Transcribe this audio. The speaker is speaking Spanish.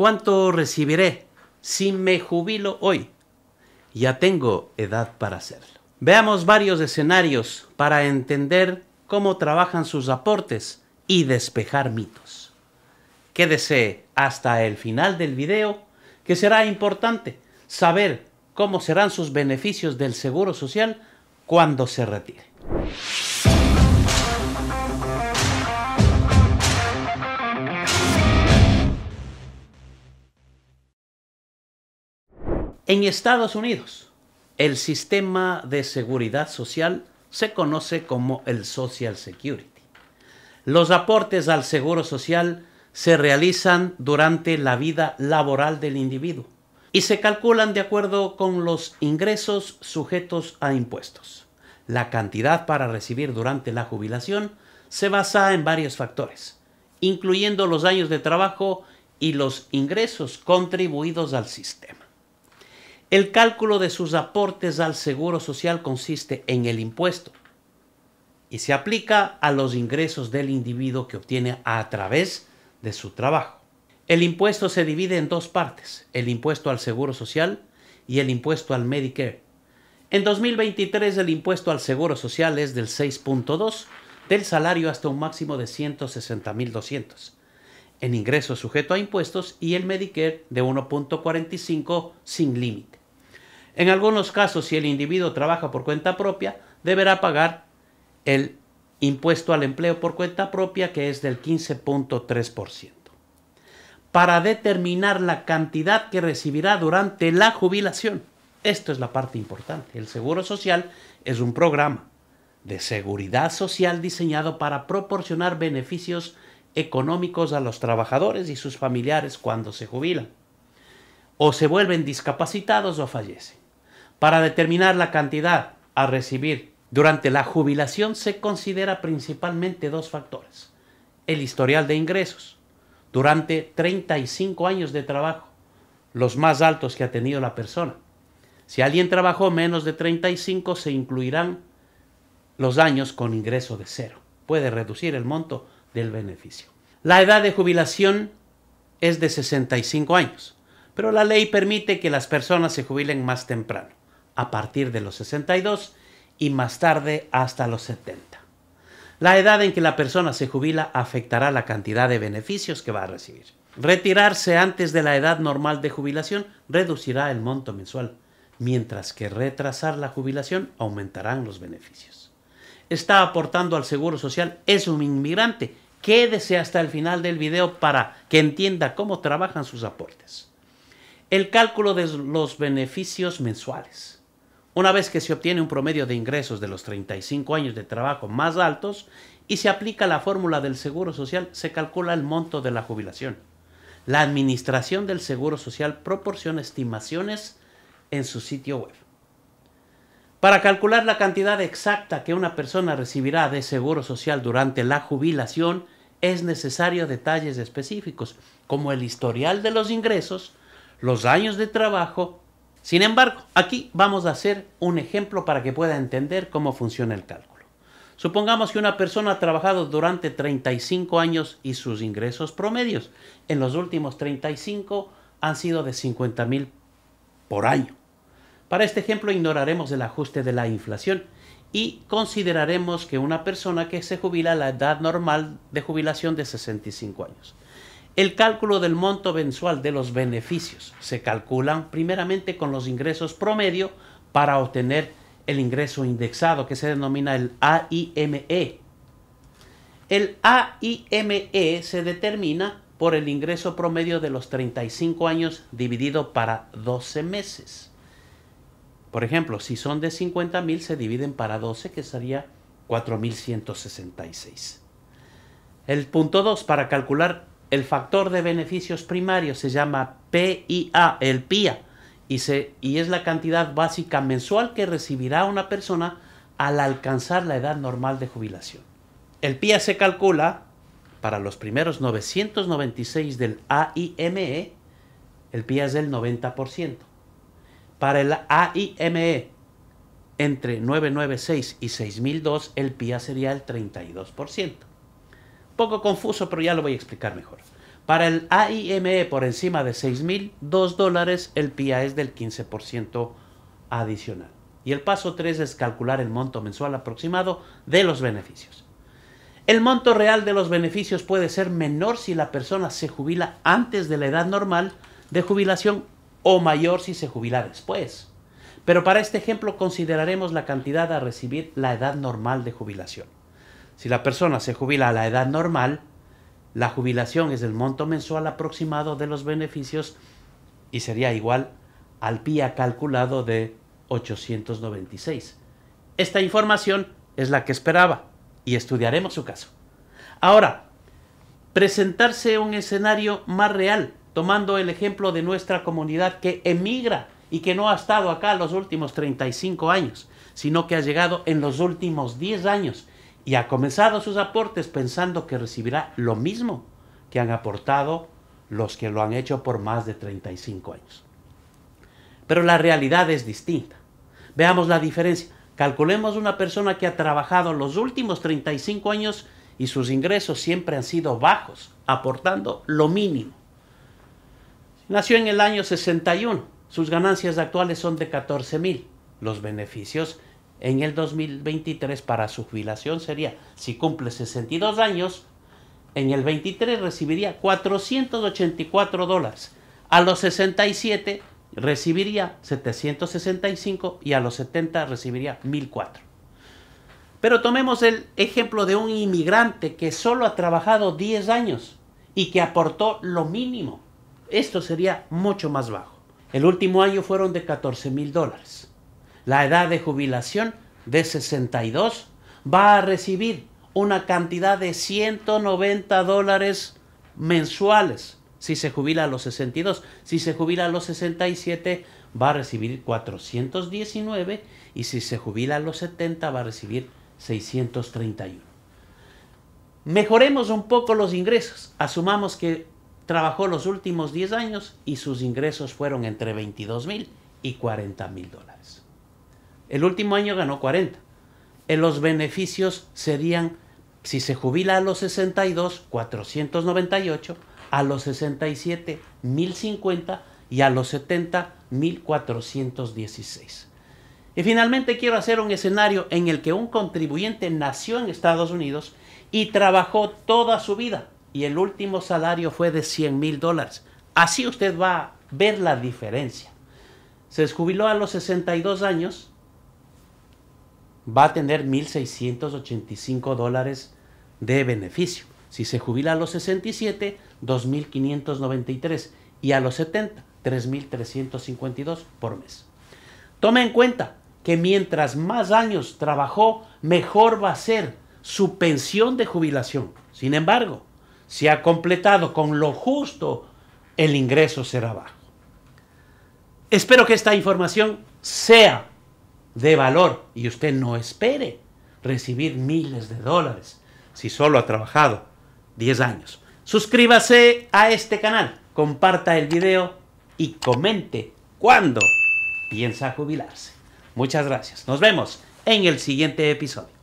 ¿Cuánto recibiré si me jubilo hoy? Ya tengo edad para hacerlo. Veamos varios escenarios para entender cómo trabajan sus aportes y despejar mitos. Quédese hasta el final del video, que será importante saber cómo serán sus beneficios del Seguro Social cuando se retire. En Estados Unidos, el sistema de seguridad social se conoce como el Social Security. Los aportes al seguro social se realizan durante la vida laboral del individuo y se calculan de acuerdo con los ingresos sujetos a impuestos. La cantidad para recibir durante la jubilación se basa en varios factores, incluyendo los años de trabajo y los ingresos contribuidos al sistema. El cálculo de sus aportes al Seguro Social consiste en el impuesto y se aplica a los ingresos del individuo que obtiene a través de su trabajo. El impuesto se divide en dos partes, el impuesto al Seguro Social y el impuesto al Medicare. En 2023 el impuesto al Seguro Social es del 6.2 del salario hasta un máximo de 160.200 en ingresos sujeto a impuestos y el Medicare de 1.45 sin límite. En algunos casos, si el individuo trabaja por cuenta propia, deberá pagar el impuesto al empleo por cuenta propia, que es del 15.3%. Para determinar la cantidad que recibirá durante la jubilación. Esto es la parte importante. El Seguro Social es un programa de seguridad social diseñado para proporcionar beneficios económicos a los trabajadores y sus familiares cuando se jubilan, o se vuelven discapacitados o fallecen para determinar la cantidad a recibir durante la jubilación se considera principalmente dos factores. El historial de ingresos durante 35 años de trabajo, los más altos que ha tenido la persona. Si alguien trabajó menos de 35 se incluirán los años con ingreso de cero. Puede reducir el monto del beneficio. La edad de jubilación es de 65 años, pero la ley permite que las personas se jubilen más temprano a partir de los 62 y más tarde hasta los 70. La edad en que la persona se jubila afectará la cantidad de beneficios que va a recibir. Retirarse antes de la edad normal de jubilación reducirá el monto mensual, mientras que retrasar la jubilación aumentarán los beneficios. Está aportando al Seguro Social, es un inmigrante. Quédese hasta el final del video para que entienda cómo trabajan sus aportes. El cálculo de los beneficios mensuales una vez que se obtiene un promedio de ingresos de los 35 años de trabajo más altos y se aplica la fórmula del Seguro Social, se calcula el monto de la jubilación. La Administración del Seguro Social proporciona estimaciones en su sitio web. Para calcular la cantidad exacta que una persona recibirá de Seguro Social durante la jubilación, es necesario detalles específicos, como el historial de los ingresos, los años de trabajo sin embargo, aquí vamos a hacer un ejemplo para que pueda entender cómo funciona el cálculo. Supongamos que una persona ha trabajado durante 35 años y sus ingresos promedios en los últimos 35 han sido de 50 mil por año. Para este ejemplo ignoraremos el ajuste de la inflación y consideraremos que una persona que se jubila a la edad normal de jubilación de 65 años el cálculo del monto mensual de los beneficios se calcula primeramente con los ingresos promedio para obtener el ingreso indexado que se denomina el AIME. El AIME se determina por el ingreso promedio de los 35 años dividido para 12 meses. Por ejemplo, si son de 50 mil, se dividen para 12, que sería 4.166. El punto 2, para calcular el factor de beneficios primarios se llama PIA, el PIA, y, y es la cantidad básica mensual que recibirá una persona al alcanzar la edad normal de jubilación. El PIA se calcula para los primeros 996 del AIME, el PIA es del 90%. Para el AIME, entre 996 y 6002, el PIA sería el 32% poco confuso, pero ya lo voy a explicar mejor. Para el AIME por encima de 6.000, dólares, el PIA es del 15% adicional. Y el paso 3 es calcular el monto mensual aproximado de los beneficios. El monto real de los beneficios puede ser menor si la persona se jubila antes de la edad normal de jubilación o mayor si se jubila después. Pero para este ejemplo consideraremos la cantidad a recibir la edad normal de jubilación. Si la persona se jubila a la edad normal, la jubilación es el monto mensual aproximado de los beneficios y sería igual al PIA calculado de 896. Esta información es la que esperaba y estudiaremos su caso. Ahora, presentarse un escenario más real, tomando el ejemplo de nuestra comunidad que emigra y que no ha estado acá los últimos 35 años, sino que ha llegado en los últimos 10 años y ha comenzado sus aportes pensando que recibirá lo mismo que han aportado los que lo han hecho por más de 35 años. Pero la realidad es distinta. Veamos la diferencia. Calculemos una persona que ha trabajado los últimos 35 años y sus ingresos siempre han sido bajos, aportando lo mínimo. Nació en el año 61, sus ganancias actuales son de 14 mil, los beneficios en el 2023 para su jubilación sería, si cumple 62 años, en el 23 recibiría 484 dólares. A los 67 recibiría 765 y a los 70 recibiría 1004. Pero tomemos el ejemplo de un inmigrante que solo ha trabajado 10 años y que aportó lo mínimo. Esto sería mucho más bajo. El último año fueron de 14 mil dólares la edad de jubilación de 62, va a recibir una cantidad de 190 dólares mensuales si se jubila a los 62. Si se jubila a los 67, va a recibir 419 y si se jubila a los 70, va a recibir 631. Mejoremos un poco los ingresos. Asumamos que trabajó los últimos 10 años y sus ingresos fueron entre 22 mil y 40 mil dólares. El último año ganó 40. En eh, los beneficios serían, si se jubila a los 62, 498, a los 67, 1050 y a los 70, 1416. Y finalmente quiero hacer un escenario en el que un contribuyente nació en Estados Unidos y trabajó toda su vida y el último salario fue de 100 mil dólares. Así usted va a ver la diferencia. Se jubiló a los 62 años va a tener 1.685 dólares de beneficio. Si se jubila a los 67, 2.593 y a los 70, 3.352 por mes. Tome en cuenta que mientras más años trabajó, mejor va a ser su pensión de jubilación. Sin embargo, si ha completado con lo justo, el ingreso será bajo. Espero que esta información sea de valor y usted no espere recibir miles de dólares si solo ha trabajado 10 años. Suscríbase a este canal, comparta el video y comente cuándo piensa jubilarse. Muchas gracias. Nos vemos en el siguiente episodio.